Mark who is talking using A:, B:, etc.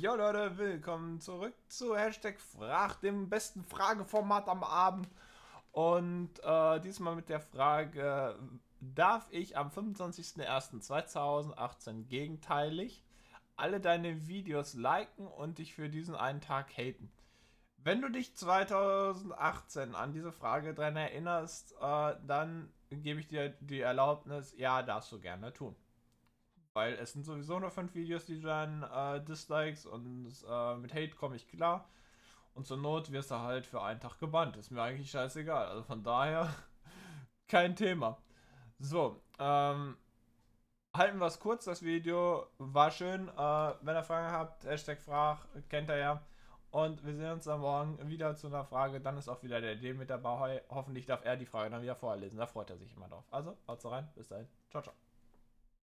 A: Jo Leute, willkommen zurück zu Hashtag Frag, dem besten Frageformat am Abend. Und äh, diesmal mit der Frage, darf ich am 25.01.2018 gegenteilig alle deine Videos liken und dich für diesen einen Tag haten? Wenn du dich 2018 an diese Frage dran erinnerst, äh, dann gebe ich dir die Erlaubnis, ja, darfst du gerne tun. Weil es sind sowieso nur fünf Videos, die du dann äh, dislikes und äh, mit Hate komme ich klar. Und zur Not wirst du halt für einen Tag gebannt. Ist mir eigentlich scheißegal. Also von daher kein Thema. So, ähm, halten wir es kurz. Das Video war schön. Äh, wenn ihr Fragen habt, Hashtag Frag, kennt ihr ja. Und wir sehen uns dann morgen wieder zu einer Frage. Dann ist auch wieder der D mit dabei. Hoffentlich darf er die Frage dann wieder vorlesen. Da freut er sich immer drauf. Also, haut's rein. Bis dahin. Ciao, ciao.